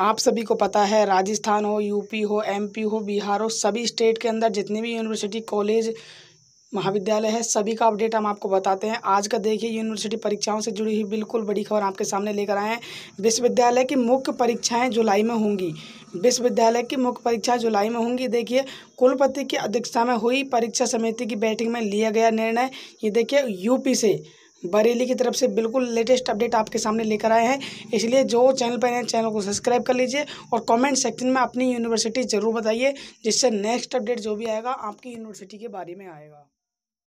आप सभी को पता है राजस्थान हो यूपी हो एमपी हो बिहार हो सभी स्टेट के अंदर जितनी भी यूनिवर्सिटी कॉलेज महाविद्यालय है सभी का अपडेट हम आपको बताते हैं आज का देखिए यूनिवर्सिटी परीक्षाओं से जुड़ी हुई बिल्कुल बड़ी खबर आपके सामने लेकर आए हैं विश्वविद्यालय की मुख्य परीक्षाएं जुलाई में होंगी विश्वविद्यालय की मुख्य परीक्षा जुलाई में होंगी देखिए कुलपति की अध्यक्षता में हुई परीक्षा समिति की बैठक में लिया गया निर्णय ये देखिए यूपी से बरेली की तरफ से बिल्कुल लेटेस्ट अपडेट आपके सामने लेकर आए हैं इसलिए जो चैनल पर हैं चैनल को सब्सक्राइब कर लीजिए और कमेंट सेक्शन में अपनी यूनिवर्सिटी ज़रूर बताइए जिससे नेक्स्ट अपडेट जो भी आएगा आपकी यूनिवर्सिटी के बारे में आएगा